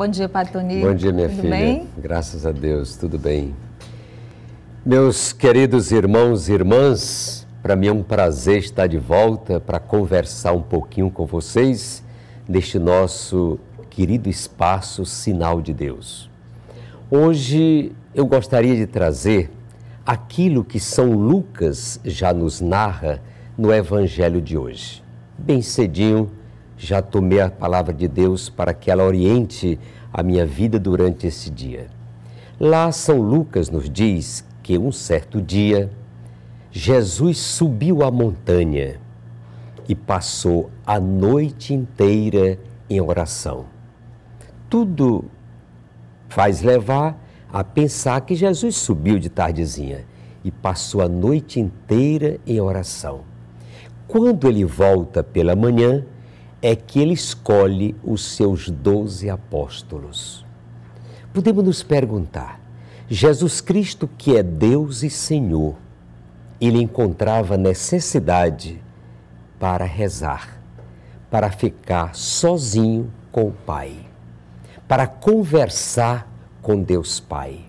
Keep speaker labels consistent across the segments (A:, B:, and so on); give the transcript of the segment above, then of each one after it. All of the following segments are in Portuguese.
A: Bom dia, Padre Tony. Bom dia, minha tudo filha. Bem? Graças a Deus, tudo bem. Meus queridos irmãos e irmãs, para mim é um prazer estar de volta para conversar um pouquinho com vocês neste nosso querido espaço Sinal de Deus. Hoje eu gostaria de trazer aquilo que São Lucas já nos narra no Evangelho de hoje. Bem cedinho, já tomei a palavra de Deus para que ela oriente a minha vida durante esse dia. Lá, São Lucas nos diz que um certo dia, Jesus subiu a montanha e passou a noite inteira em oração. Tudo faz levar a pensar que Jesus subiu de tardezinha e passou a noite inteira em oração. Quando ele volta pela manhã, é que ele escolhe os seus doze apóstolos. Podemos nos perguntar: Jesus Cristo, que é Deus e Senhor, ele encontrava necessidade para rezar, para ficar sozinho com o Pai, para conversar com Deus Pai.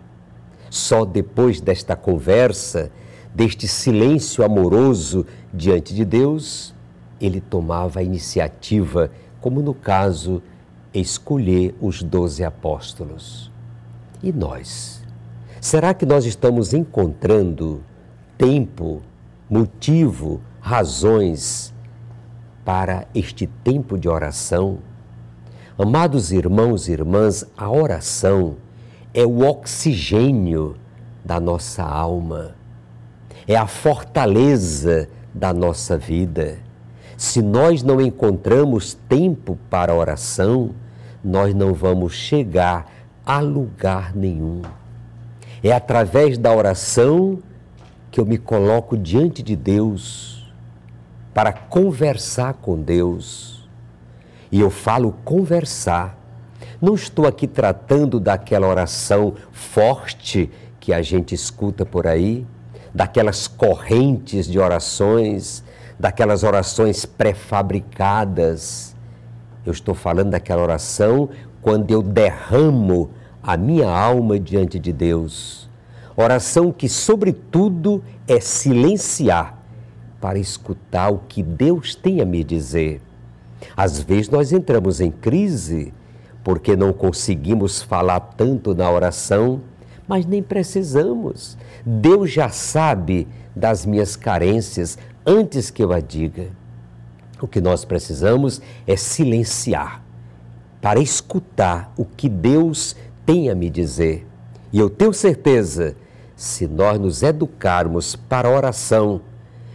A: Só depois desta conversa, deste silêncio amoroso diante de Deus, ele tomava a iniciativa, como no caso, escolher os doze apóstolos. E nós? Será que nós estamos encontrando tempo, motivo, razões para este tempo de oração? Amados irmãos e irmãs, a oração é o oxigênio da nossa alma, é a fortaleza da nossa vida se nós não encontramos tempo para oração, nós não vamos chegar a lugar nenhum. É através da oração que eu me coloco diante de Deus para conversar com Deus. E eu falo conversar. Não estou aqui tratando daquela oração forte que a gente escuta por aí, daquelas correntes de orações, daquelas orações pré-fabricadas. Eu estou falando daquela oração quando eu derramo a minha alma diante de Deus. Oração que, sobretudo, é silenciar para escutar o que Deus tem a me dizer. Às vezes nós entramos em crise porque não conseguimos falar tanto na oração mas nem precisamos. Deus já sabe das minhas carências antes que eu a diga. O que nós precisamos é silenciar para escutar o que Deus tem a me dizer. E eu tenho certeza, se nós nos educarmos para a oração,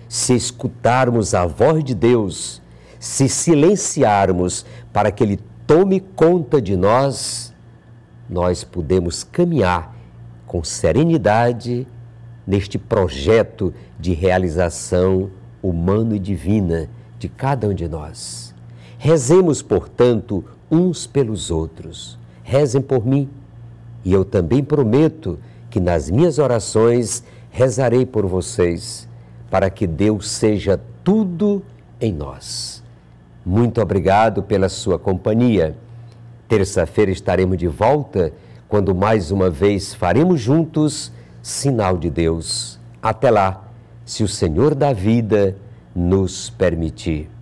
A: se escutarmos a voz de Deus, se silenciarmos para que Ele tome conta de nós, nós podemos caminhar com serenidade neste projeto de realização humano e divina de cada um de nós. Rezemos, portanto, uns pelos outros. Rezem por mim. E eu também prometo que nas minhas orações rezarei por vocês, para que Deus seja tudo em nós. Muito obrigado pela sua companhia. Terça-feira estaremos de volta quando mais uma vez faremos juntos sinal de Deus. Até lá, se o Senhor da vida nos permitir.